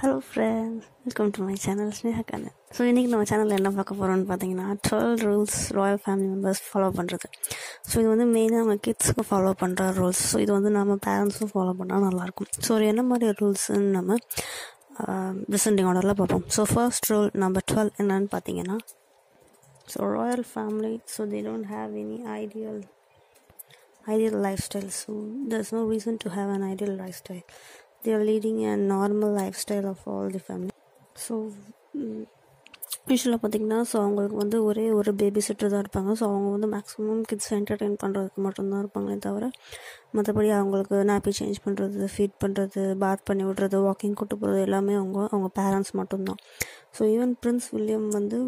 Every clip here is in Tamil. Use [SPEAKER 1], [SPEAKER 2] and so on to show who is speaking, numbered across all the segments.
[SPEAKER 1] hello friends welcome to my channel Sneha Kannan so இன்றைக்கி நம்ம சேனலில் என்ன பார்க்க போகிறோம்னு பார்த்தீங்கன்னா twelve rules royal family members follow பண்ணுறது ஸோ இது வந்து மெயினாக நம்ம கிட்ஸுக்கு ஃபாலோ பண்ணுற ரூல்ஸ் ஸோ இது வந்து நம்ம பேரண்ட்ஸும் ஃபாலோ பண்ணால் நல்லாயிருக்கும் ஸோ ஒரு என்ன மாதிரி ரூல்ஸுன்னு நம்ம ப்ரெசென்டிங் ஆர்டரில் பார்ப்போம் so first rule number twelve என்னன்னு பார்த்தீங்கன்னா so royal family so they don't have any ideal ideal life style so so no reason to have an ideal life style they are leading a normal lifestyle of of all the family so யூஸ்வலாக பார்த்திங்கன்னா ஸோ அவங்களுக்கு வந்து ஒரே ஒரு பேபி செட்டர் தான் இருப்பாங்க ஸோ அவங்க வந்து மேக்ஸிமம் கிட்ஸ் என்டர்டெயின் பண்ணுறதுக்கு மட்டும்தான் இருப்பாங்களே தவிர மற்றபடி அவங்களுக்கு நாப்பி சேஞ்ச் பண்ணுறது ஃபீட் பண்ணுறது பாத் பண்ணி விடுறது வாக்கிங் கூட்டு போகிறது எல்லாமே அவங்க அவங்க பேரண்ட்ஸ் மட்டும்தான் ஸோ ஈவன் பிரின்ஸ் வில்லியம் வந்து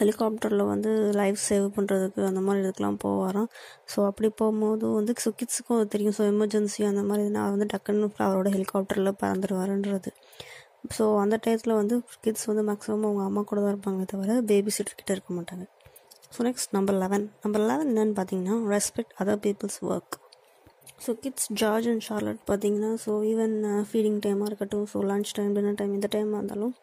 [SPEAKER 1] ஹெலிகாப்டரில் வந்து லைஃப் சேவ் பண்ணுறதுக்கு அந்த மாதிரி இதுக்கெலாம் போவாராம் ஸோ அப்படி போகும்போது வந்து ஸோ கிட்ஸுக்கும் அது தெரியும் ஸோ எமர்ஜென்சி அந்த மாதிரி நான் வந்து டக்குன்னு அவரோட ஹெலிகாப்டரில் பறந்துடுவாருன்றது ஸோ அந்த டயத்தில் வந்து கிட்ஸ் வந்து மேக்ஸிமம் அவங்க அம்மா கூட தான் இருப்பாங்க தவிர பேபி கிட்டே இருக்க மாட்டாங்க so next number eleven number eleven என்னென்னு பார்த்தீங்கன்னா respect other people's work so kids George and Charlotte பார்த்தீங்கன்னா ஸோ ஈவன் ஃபீடிங் டைமாக இருக்கட்டும் so lunch time dinner time இந்த டைமாக இருந்தாலும்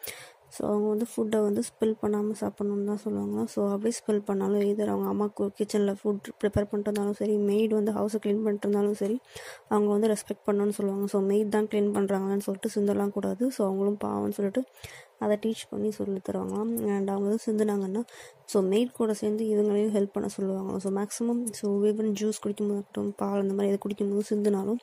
[SPEAKER 1] ஸோ அவங்க வந்து ஃபுட்டை வந்து ஸ்பில் பண்ணாமல் சாப்பிட்ணுன்னு தான் சொல்லுவாங்க ஸோ அப்படியே ஸ்பில் பண்ணாலும் எதர் அவங்க அம்மாவுக்கு கிச்சனில் ஃபுட் ப்ரிப்பேர் பண்ணிட்டு இருந்தாலும் சரி மெய்டு வந்து ஹவுஸை க்ளீன் பண்ணிட்டு சரி அவங்க வந்து ரெஸ்பெக்ட் பண்ணணும்னு சொல்லுவாங்க ஸோ மெய்ட் தான் க்ளீன் பண்ணுறாங்கன்னு சொல்லிட்டு சிந்தலாம் கூடாது ஸோ அவங்களும் பாவம்னு சொல்லிட்டு அதை டீச் பண்ணி சொல்லி தருவாங்களாம் அண்ட் அவங்க எதுவும் சிந்துனாங்கன்னா ஸோ மெயிட் கூட சேர்ந்து இவங்களையும் ஹெல்ப் பண்ண சொல்லுவாங்களாம் so maximum so even juice குடிக்கும்போது இருக்கட்டும் பால் அந்த மாதிரி எது குடிக்கும்போது சிந்துனாலும்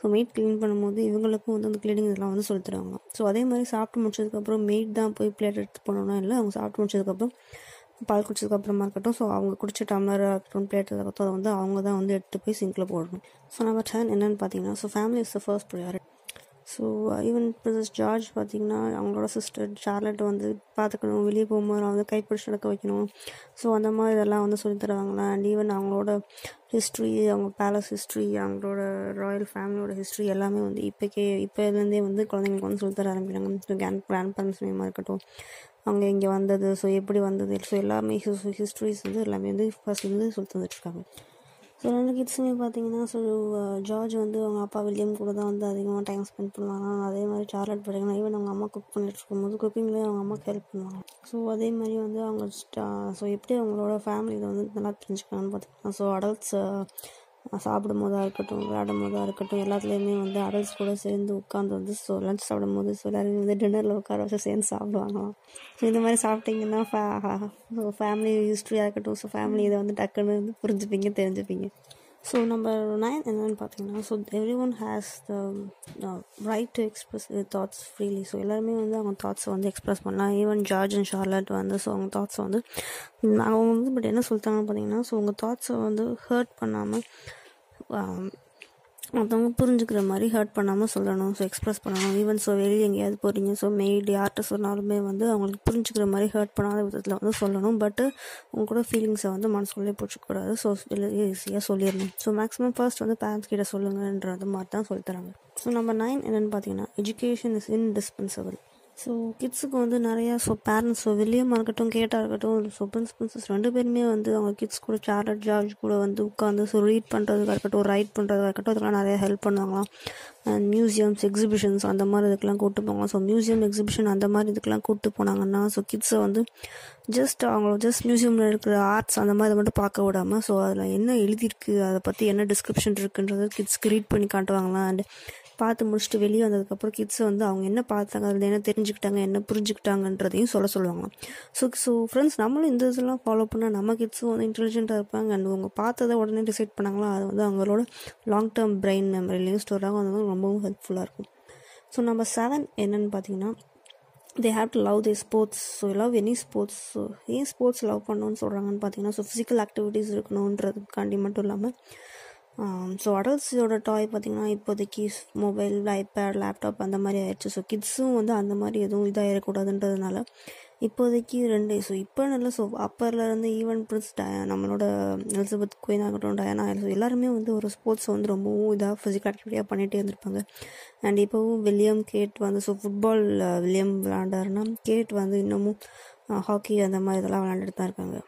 [SPEAKER 1] ஸோ மெயிட் க்ளீன் பண்ணும்போது இவங்களுக்கும் வந்து அந்த க்ளீனிங் இதெல்லாம் வந்து சொல்லி தருவாங்க ஸோ அதே மாதிரி சாப்பிட்டு முடிச்சதுக்கப்புறம் மெயிட் தான் போய் பிளேட் எடுத்து போனோம்னா இல்லை அவங்க சாப்பிட்டு முடிச்சதுக்கப்புறம் பால் குடிச்சதுக்கப்புறமா இருக்கட்டும் ஸோ அவங்க குடிச்ச டம்ளர் இருக்கட்டும் பிளேட்டில் இருக்கட்டும் அதை வந்து அவங்க தான் வந்து எடுத்து போய் சிங்கில் போடணும் ஸோ நம்பர் டென் என்னென்னு பார்த்தீங்கன்னா so family is the first priority so even princess George பார்த்திங்கன்னா அவங்களோட சிஸ்டர் சார்லட்டை வந்து பார்த்துக்கணும் வெளியே போகும்போது வந்து கைப்பிடிச்சு நடக்க வைக்கணும் ஸோ அந்த மாதிரி இதெல்லாம் வந்து சொல்லி தருவாங்களா அண்ட் ஈவன் அவங்களோட ஹிஸ்ட்ரி அவங்க பேலஸ் ஹிஸ்ட்ரி அவங்களோட ராயல் ஃபேமிலியோட ஹிஸ்ட்ரி எல்லாமே வந்து இப்போக்கே இப்போலேருந்தே வந்து குழந்தைங்களுக்கு வந்து சொல்லி தர ஆரம்பிக்கிறாங்க கிராண்ட் கிராண்ட் பேரண்ட்ஸ் நேமாக இருக்கட்டும் அவங்க இங்கே வந்தது ஸோ எப்படி வந்தது ஸோ எல்லாமே ஹிஸ்ட்ரிஸ் வந்து எல்லாமே வந்து ஃபர்ஸ்ட்லேருந்து சொல்லி தந்துட்டுருக்காங்க எல்லா கிட்ஸுமே பார்த்தீங்கன்னா ஸோ ஜார்ஜ் வந்து அவங்க அப்பா வில்லியம் கூட தான் வந்து அதிகமாக டைம் ஸ்பெண்ட் பண்ணுவாங்க அதே மாதிரி சார்லட் பார்த்தீங்கன்னா ஈவன் அவங்க அம்மா குக் பண்ணிட்டு இருக்கும்போது குக்கிங்லேயே அவங்க அம்மாவுக்கு ஹெல்ப் பண்ணுவாங்க ஸோ அதே மாதிரி வந்து அவங்க ஸோ எப்படி அவங்களோட ஃபேமிலியில் வந்து நல்லா தெரிஞ்சுக்கணும்னு பார்த்தீங்கன்னா ஸோ அடல்ட்ஸ் சாப்பிடும் போதாக இருக்கட்டும் விளையாடும் போதாக இருக்கட்டும் எல்லாத்துலேயுமே வந்து அடல்ட்ஸ் கூட சேர்ந்து உட்காந்து வந்து ஸோ லஞ்ச் சாப்பிடும் போது ஸோ எல்லாருமே வந்து டின்னரில் உட்கார வச்சு சேர்ந்து சாப்பிடுவாங்களாம் ஸோ இந்த மாதிரி சாப்பிட்டிங்கன்னா ஃபே ஸோ ஃபேமிலி ஹிஸ்ட்ரியாக இருக்கட்டும் ஸோ ஃபேமிலி இதை வந்து டக்குன்னு புரிஞ்சுப்பீங்க தெரிஞ்சுப்பீங்க ஸோ நம்ம நைன் என்னென்னு பார்த்தீங்கன்னா so every one has the right to express thoughts freely so எல்லாருமே வந்து அவங்க தாட்ஸை வந்து எக்ஸ்பிரஸ் பண்ணலாம் ஈவன் ஜார்ஜ் அண்ட் ஷார்லட் வந்து ஸோ அவங்க தாட்ஸை வந்து அவங்க வந்து பட் என்ன சொல்லிட்டாங்கன்னு பார்த்தீங்கன்னா ஸோ உங்கள் தாட்ஸை வந்து ஹர்ட் பண்ணாமல் um, மற்றவங்க புரிஞ்சுக்கிற மாதிரி ஹர்ட் பண்ணாமல் சொல்லணும் ஸோ எக்ஸ்ப்ரெஸ் பண்ணணும் ஈவன் ஸோ வெளியே எங்கேயாவது போகிறீங்க ஸோ மெய்டு யார்கிட்ட சொன்னாலுமே வந்து அவங்களுக்கு புரிஞ்சுக்கிற மாதிரி ஹர்ட் பண்ணாத விதத்தில் வந்து சொல்லணும் பட்டு உங்க கூட ஃபீலிங்ஸை வந்து மனசுக்குள்ளே பிடிச்சிக்கூடாது ஸோ ஈஸியாக சொல்லிடணும் ஸோ மேக்ஸிமம் ஃபர்ஸ்ட் வந்து பேரண்ட்ஸ் கிட்ட சொல்லுங்கன்றது மாதிரி தான் சொல்லித்தராங்க ஸோ நம்பர் நைன் என்னென்னு பார்த்தீங்கன்னா எஜுகேஷன் இஸ் இன்டிஸ்பென்சபிள் ஸோ கிட்ஸுக்கு வந்து நிறையா ஸோ பேரண்ட்ஸோ வில்லியமாக இருக்கட்டும் கேட்டாக இருக்கட்டும் ஸோ பிரின்ஸ் ரெண்டு பேருமே வந்து அவங்க கிட்ஸ் கூட சார்லட் ஜார்ஜ் கூட வந்து உட்காந்து ஸோ ரீட் பண்ணுறதுக்காக இருக்கட்டும் ரைட் பண்ணுறதுக்காக இருக்கட்டும் அதெல்லாம் நிறையா ஹெல்ப் பண்ணுவாங்களாம் அண்ட் மியூசியம்ஸ் எக்ஸிபிஷன்ஸ் அந்த மாதிரி இதுக்கெல்லாம் கூப்பிட்டு போவாங்க ஸோ மியூசியம் எக்ஸிபிஷன் அந்த மாதிரி இதுக்கெல்லாம் கூப்பிட்டு போனாங்கன்னா ஸோ கிட்ஸை வந்து ஜஸ்ட் அவங்கள ஜஸ்ட் மியூசியமில் இருக்கிற ஆர்ட்ஸ் அந்த மாதிரி மட்டும் பார்க்க விடாமல் ஸோ அதில் என்ன எழுதியிருக்கு அதை பற்றி என்ன டிஸ்கிரிப்ஷன் இருக்குன்றது கிட்ஸ்க்கு ரீட் பண்ணி காட்டுவாங்களாம் அண்ட் பார்த்து முடிச்சுட்டு வெளியே வந்ததுக்கப்புறம் கிட்ஸை வந்து அவங்க என்ன பார்த்தாங்க அதில் என்ன தெரிஞ்சுக்கிட்டாங்க என்ன புரிஞ்சுக்கிட்டாங்கன்றதையும் சொல்ல சொல்லுவாங்க ஸோ ஸோ ஃப்ரெண்ட்ஸ் நம்மளும் இந்த இதெல்லாம் ஃபாலோ பண்ணால் நம்ம கிட்ஸும் வந்து இன்டெலிஜென்ட்டாக இருப்பாங்க அண்ட் அவங்க பார்த்ததை உடனே டிசைட் பண்ணாங்களோ அது வந்து அவங்களோட லாங் டேர்ம் பிரெயின் மெமரிலையும் ஸ்டோர் ஆகும் அது வந்து ரொம்பவும் ஹெல்ப்ஃபுல்லாக இருக்கும் ஸோ நம்பர் செவன் என்னென்னு பார்த்தீங்கன்னா they have to love the sports so love any sports so ஏன் ஸ்போர்ட்ஸ் லவ் பண்ணணும்னு சொல்கிறாங்கன்னு பார்த்தீங்கன்னா ஸோ ஃபிசிக்கல் ஆக்டிவிட்டீஸ் இருக்கணுன்றதுக்காண்டி மட்டும் இல்லாமல் ஸோ அடல்ஸோட டாய் பார்த்திங்கன்னா இப்போதைக்கு மொபைல் ஐபேட் லேப்டாப் அந்த மாதிரி ஆயிடுச்சு ஸோ கிட்ஸும் வந்து அந்த மாதிரி எதுவும் இருக்கக்கூடாதுன்றதுனால இப்போதைக்கு ரெண்டு ஸோ இப்போ நல்ல ஸோ அப்பர்லேருந்து ஈவன் பிரின்ஸ் டய நம்மளோட எலிசபெத் குயின் ஆகட்டும் டயனா ஸோ எல்லாருமே வந்து ஒரு ஸ்போர்ட்ஸ் வந்து ரொம்பவும் இதாக ஃபிசிக்கல் ஆக்டிவிட்டியாக பண்ணிகிட்டே இருந்திருப்பாங்க அண்ட் இப்போவும் வில்லியம் கேட் வந்து ஸோ ஃபுட்பால் வில்லியம் விளாண்டாருன்னா கேட் வந்து இன்னமும் ஹாக்கி uh, அந்த மாதிரி இதெல்லாம் விளாண்டுட்டு தான் இருக்காங்க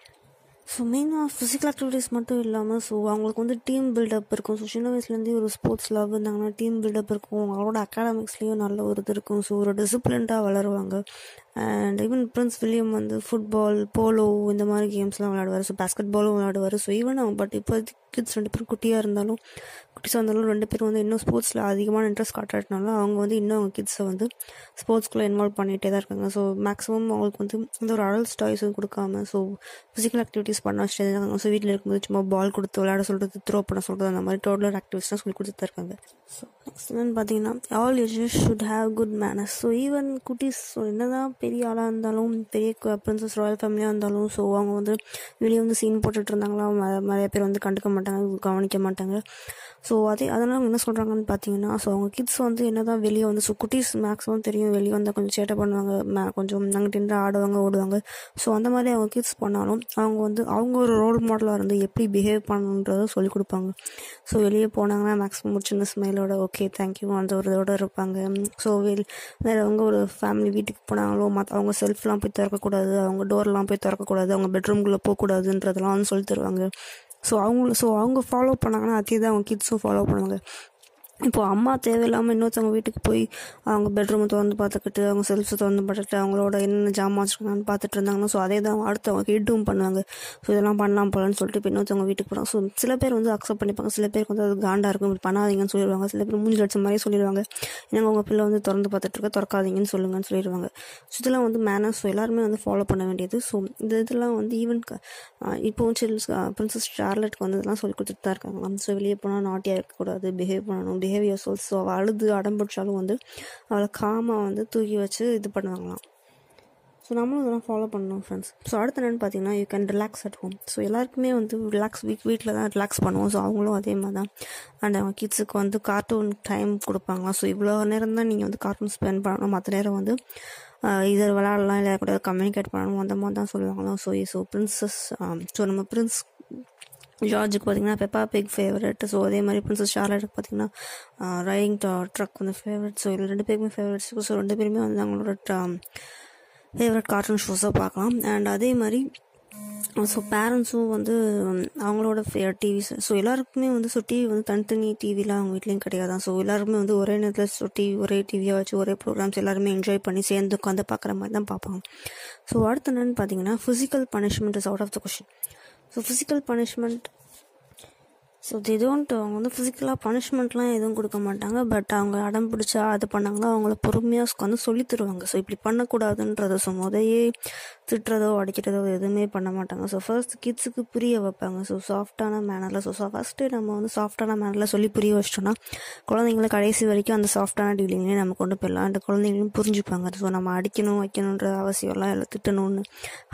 [SPEAKER 1] ஸோ மெயினாக ஃபிசிக்கல் ஆக்டிவிட்டீஸ் மட்டும் இல்லாமல் ஸோ அவங்களுக்கு வந்து டீம் பில்டப் இருக்கும் ஸோ சின்ன வயசுலேருந்தே ஒரு ஸ்போர்ட்ஸ் லவ் இருந்தாங்கன்னா டீம் பில்டப் இருக்கும் அவங்களோட அகாடமிக்ஸ்லேயும் நல்ல ஒரு இது இருக்கும் ஸோ ஒரு டிசிப்ளின்டாக வளருவாங்க அண்ட் ஈவன் பிரின்ஸ் வில்லியம் வந்து ஃபுட்பால் போலோ இந்த மாதிரி கேம்ஸ்லாம் விளையாடுவார் ஸோ பேஸ்கெட் பாலும் விளையாடுவார் ஸோ ஈவன் அவங்க பட் இப்போ கிட்ஸ் ரெண்டு பேரும் குட்டியாக இருந்தாலும் குட்டிஸாக இருந்தாலும் ரெண்டு பேரும் வந்து இன்னும் ஸ்போர்ட்ஸில் அதிகமான இன்ட்ரெஸ்ட் காட்டாட்டினாலும் அவங்க வந்து இன்னும் அவங்க கிட்ஸை வந்து ஸ்போர்ட்ஸ்குள்ளே இன்வால்வ் பண்ணிகிட்டே தான் இருக்காங்க ஸோ மேக்ஸிமம் அவங்களுக்கு வந்து இந்த ஒரு அடல்ஸ் டாய்ஸும் கொடுக்காம ஸோ ஃபிசிக்கல் ஆக்டிவிட்டிஸ் பண்ண வச்சுட்டே தான் இருக்காங்க ஸோ வீட்டில் இருக்கும்போது சும்மா பால் கொடுத்து விளையாட சொல்கிறது த்ரோ பண்ண சொல்கிறது அந்த மாதிரி டோட்டலர் ஆக்டிவிட்டிஸ்லாம் சொல்லி கொடுத்துட்டு இருக்காங்க ஸோ நெக்ஸ்ட் என்னென்னு பார்த்தீங்கன்னா all ages should have good manners so even so என்ன தான் பெரிய ஆளாக இருந்தாலும் பெரிய ப்ரின்சஸ் ராயல் ஃபேமிலியாக இருந்தாலும் ஸோ அவங்க வந்து வெளியே வந்து சீன் போட்டுட்டு இருந்தாங்களா நிறைய பேர் வந்து கண்டுக்க மாட்டாங்க கவனிக்க மாட்டாங்க ஸோ அதே அதனால் அவங்க என்ன சொல்கிறாங்கன்னு பார்த்தீங்கன்னா ஸோ அவங்க கிட்ஸ் வந்து என்ன தான் வெளியே வந்து ஸோ குட்டீஸ் மேக்ஸிமம் தெரியும் வெளியே வந்து கொஞ்சம் சேட்டை பண்ணுவாங்க மே கொஞ்சம் அங்கிட்டு ஆடுவாங்க ஓடுவாங்க ஸோ அந்த மாதிரி அவங்க கிட்ஸ் பண்ணாலும் அவங்க வந்து அவங்க ஒரு ரோல் மாடலாக இருந்து எப்படி பிஹேவ் பண்ணணுன்றதை சொல்லிக் கொடுப்பாங்க ஸோ வெளியே போனாங்கன்னா மேக்ஸிமம் ஒரு சின்ன ஸ்மைலோட ஓகே தேங்க்யூ அந்த ஒரு இதோட இருப்பாங்க ஸோ வெல் வேறு அவங்க ஒரு ஃபேமிலி வீட்டுக்கு போனாங்களோ மற்ற அவங்க செல்ஃப்லாம் போய் திறக்கக்கூடாது அவங்க டோர்லாம் போய் திறக்கக்கூடாது அவங்க பெட்ரூம்குள்ளே போகக்கூடாதுன்றதெல்லாம் வந்து சொல்லி தருவாங்க ஸோ அவங்க ஸோ அவங்க ஃபாலோ பண்ணாங்கன்னா அதே தான் அவங்க கிட்ஸும் ஃபாலோ பண்ணுவாங்க இப்போது அம்மா தேவையில்லாமல் இன்னொருத்தவங்க வீட்டுக்கு போய் அவங்க பெட்ரூமை திறந்து பார்த்துக்கிட்டு அவங்க செல்ஃபை திறந்து பார்த்துட்டு அவங்களோட என்னென்ன ஜாமான் வச்சுருக்காங்க பார்த்துட்டு இருந்தாங்கன்னா ஸோ அதே தான் அடுத்தவங்க ஹிட்டும் பண்ணுவாங்க ஸோ இதெல்லாம் பண்ணலாம் போலன்னு சொல்லிட்டு இப்போ இன்னொருத்தவங்க வீட்டுக்கு போகிறாங்க ஸோ சில பேர் வந்து அக்செப்ட் பண்ணிப்பாங்க சில பேருக்கு வந்து அது காண்டாக இருக்கும் இப்படி பண்ணாதீங்கன்னு சொல்லிடுவாங்க சில பேர் மூஞ்சி லட்சம் மாதிரி சொல்லிடுவாங்க ஏன்னா உங்கள் பிள்ளை வந்து திறந்து பார்த்துட்ருக்க திறக்காதீங்கன்னு சொல்லுங்கன்னு சொல்லிடுவாங்க ஸோ இதெல்லாம் வந்து மேனர்ஸ் ஸோ எல்லாருமே வந்து ஃபாலோ பண்ண வேண்டியது ஸோ இது இதெல்லாம் வந்து ஈவன் இப்போ வந்து பிரின்சஸ் ஷார்லெட்க்கு வந்து இதெல்லாம் சொல்லி கொடுத்துட்டு தான் இருக்காங்க ஸோ வெளியே போனால் நாட்டியாக இருக்கக்கூடாது பிஹேவ் பண்ணணும் பிஹேவ் பிஹேவியர் சொல்ஸ் அவள் அழுது அடம்பிடிச்சாலும் வந்து அவளை காமாக வந்து தூக்கி வச்சு இது பண்ணுவாங்களாம் ஸோ நம்மளும் இதெல்லாம் ஃபாலோ பண்ணணும் ஃப்ரெண்ட்ஸ் ஸோ அடுத்து என்னென்னு பார்த்தீங்கன்னா you can relax at home so எல்லாருக்குமே வந்து ரிலாக்ஸ் வீக் வீட்டில் தான் ரிலாக்ஸ் பண்ணுவோம் ஸோ அவங்களும் அதே மாதிரி தான் அண்ட் அவங்க கிட்ஸுக்கு வந்து கார்ட்டூன் டைம் கொடுப்பாங்க ஸோ இவ்வளோ நேரம் தான் நீங்கள் வந்து கார்ட்டூன் ஸ்பெண்ட் பண்ணணும் மற்ற நேரம் வந்து இதில் விளாடலாம் இல்லை கூட கம்யூனிகேட் பண்ணணும் அந்த மாதிரி தான் சொல்லுவாங்களாம் ஸோ ஸோ பிரின்ஸஸ் ஸோ நம்ம பிரின்ஸ் ஜார்ஜுக்கு பார்த்தீங்கன்னா பெப்பா பிக் ஃபேவரட் ஸோ அதே மாதிரி பிரின்சஸ் ஷார்லட்டுக்கு பார்த்தீங்கன்னா ரைடிங் ட்ரக் வந்து ஃபேவரட் ஸோ இதில் ரெண்டு பேருக்குமே ஃபேவரட் ஸோ ரெண்டு பேருமே வந்து அவங்களோட ஃபேவரட் கார்ட்டூன் ஷோஸாக பார்க்கலாம் அண்ட் அதே மாதிரி ஸோ பேரண்ட்ஸும் வந்து அவங்களோட ஃபே டிவி ஸோ எல்லாருக்குமே வந்து ஸோ டிவி வந்து தனித்தனி டிவிலாம் அவங்க வீட்லேயும் கிடையாது ஸோ எல்லாருமே வந்து ஒரே நேரத்தில் ஸோ டிவி ஒரே டிவியாக வச்சு ஒரே ப்ரோக்ராம்ஸ் எல்லாருமே என்ஜாய் பண்ணி சேர்ந்து உட்காந்து பார்க்குற மாதிரி தான் பார்ப்பாங்க ஸோ அடுத்து என்னென்னு பார்த்தீங்கன்னா physical punishment is out of the question So, physical punishment so they don't அவங்க வந்து ஃபிசிக்கலாக பனிஷ்மெண்ட்லாம் எதுவும் கொடுக்க மாட்டாங்க பட் அவங்க அடம் பிடிச்சா அது பண்ணாங்கன்னா அவங்கள பொறுமையாக உட்காந்து சொல்லி தருவாங்க ஸோ இப்படி பண்ணக்கூடாதுன்றத ஸோ முதையே திட்டுறதோ அடிக்கிறதோ எதுவுமே பண்ண மாட்டாங்க ஸோ ஃபர்ஸ்ட் கிட்ஸுக்கு புரிய வைப்பாங்க ஸோ சாஃப்டான மேனரில் ஸோ ஃபஸ்ட்டு நம்ம வந்து சாஃப்டான மேனரில் சொல்லி புரிய வச்சிட்டோம்னா குழந்தைங்கள கடைசி வரைக்கும் அந்த சாஃப்டான டீலிங்லேயே நம்ம கொண்டு போயிடலாம் அந்த குழந்தைங்களையும் புரிஞ்சுப்பாங்க ஸோ நம்ம அடிக்கணும் வைக்கணுன்ற அவசியம்லாம் இல்லை திட்டணும்னு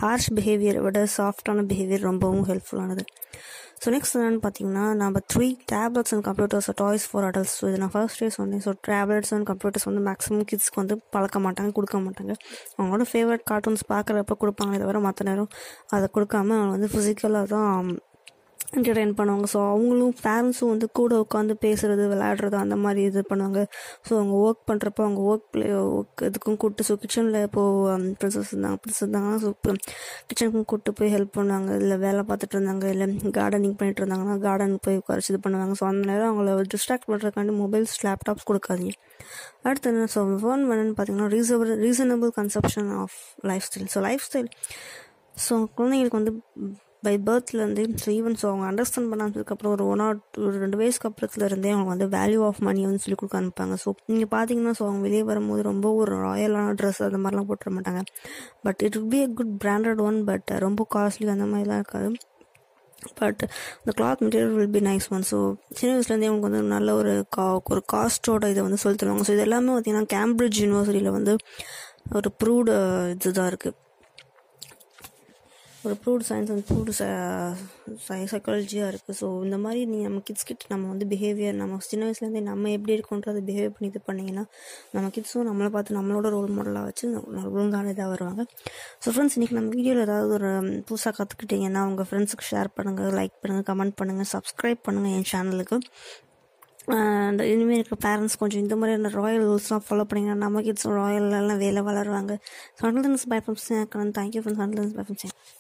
[SPEAKER 1] ஹார்ஷ் பிஹேவியரை விட சாஃப்டான பிஹேவியர் ரொம்பவும் ஹெல்ப்ஃபுல்லானது ஸோ நெக்ஸ்ட் என்னென்னு பார்த்தீங்கன்னா நம்ம three tablets and computers toys for adults so இது நான் ஃபர்ஸ்ட் டே சொன்னேன் ஸோ டேப்லெட்ஸ் அண்ட் கம்ப்யூட்டர்ஸ் வந்து மேக்ஸிமம் கிட்ஸ்க்கு வந்து பழக்க மாட்டாங்க கொடுக்க மாட்டாங்க அவங்களோட ஃபேவரட் கார்ட்டூன்ஸ் பார்க்குறப்ப கொடுப்பாங்க தவிர மற்ற நேரம் அதை கொடுக்காம அவங்க வந்து ஃபிசிக்கலாக தான் என்டர்டெயின் பண்ணுவாங்க ஸோ அவங்களும் பேரண்ட்ஸும் வந்து கூட உட்காந்து பேசுறது விளையாடுறது அந்த மாதிரி இது பண்ணுவாங்க ஸோ அவங்க ஒர்க் பண்ணுறப்போ அவங்க ஒர்க் பிளே ஒர்க் இதுக்கும் கூப்பிட்டு ஸோ கிச்சனில் இப்போது ப்ரின்ஸஸ் இருந்தாங்க ப்ரின்ஸஸ் இருந்தாங்கன்னா ஸோ கிச்சனுக்கும் கூப்பிட்டு போய் ஹெல்ப் பண்ணுவாங்க இல்லை வேலை பார்த்துட்டு இருந்தாங்க இல்லை கார்டனிங் பண்ணிட்டு இருந்தாங்கன்னா கார்டன் போய் உட்காரச்சு இது பண்ணுவாங்க ஸோ அந்த நேரம் அவங்கள டிஸ்ட்ராக்ட் பண்ணுறதுக்காண்டி மொபைல்ஸ் லேப்டாப்ஸ் கொடுக்காதீங்க அடுத்து என்ன ஸோ ஃபோன் வேணும்னு பார்த்தீங்கன்னா reasonable reasonable consumption of life style so life style so குழந்தைங்களுக்கு வந்து பை பர்த்லேருந்து ஈவன் ஸோ அவங்க அண்டர்ஸ்டாண்ட் பண்ண ஆரம்பிச்சதுக்கப்புறம் ஒரு ஒன் ஆர் ஒரு ரெண்டு வயசுக்கு அப்புறத்துலேருந்தே அவங்க வந்து வேல்யூ ஆஃப் மணி வந்து சொல்லி கொடுக்க அனுப்பாங்க ஸோ நீங்கள் பார்த்தீங்கன்னா ஸோ அவங்க வெளியே வரும்போது ரொம்ப ஒரு ராயலான ட்ரெஸ் அந்த மாதிரிலாம் போட்டுற மாட்டாங்க but it be a good branded one but ரொம்ப காஸ்ட்லி அந்த மாதிரிலாம் இருக்காது பட் இந்த cloth material will be nice one so சின்ன வயசுலேருந்தே அவங்களுக்கு வந்து நல்ல ஒரு கா ஒரு காஸ்ட்டோட இதை வந்து சொல்லி தருவாங்க ஸோ இது எல்லாமே பார்த்தீங்கன்னா கேம்பிரிட்ஜ் யூனிவர்சிட்டியில் வந்து ஒரு ப்ரூவ்டு இதுதான் இருக்குது ஒரு ப்ரூவ்டு சயின்ஸ் அண்ட் ப்ரூவ்டு சைக்காலஜியாக இருக்குது ஸோ இந்த மாதிரி நீ நம்ம கிட்ஸ் கிட்ட நம்ம வந்து பிஹேவியர் நம்ம சின்ன வயசுலேருந்தே நம்ம எப்படி இருக்கோன்றதை பிஹேவ் பண்ணி இது பண்ணிங்கன்னா நம்ம கிட்ஸும் நம்மளை பார்த்து நம்மளோட ரோல் மாடலாக வச்சு ஒழுங்கான இதாக வருவாங்க ஸோ ஃப்ரெண்ட்ஸ் இன்றைக்கி நம்ம வீடியோவில் ஏதாவது ஒரு புதுசாக கற்றுக்கிட்டிங்கன்னா உங்கள் ஃப்ரெண்ட்ஸுக்கு ஷேர் பண்ணுங்கள் லைக் பண்ணுங்கள் கமெண்ட் பண்ணுங்கள் சப்ஸ்கிரைப் பண்ணுங்கள் என் சேனலுக்கு அந்த இனிமேல் இருக்கிற பேரண்ட்ஸ் கொஞ்சம் இந்த மாதிரியான ராயல் ரூல்ஸ்லாம் ஃபாலோ பண்ணிங்கன்னா நம்ம கிட்ஸ் ராயல்லாம் வேலை வளருவாங்க so until then bye from thank you friends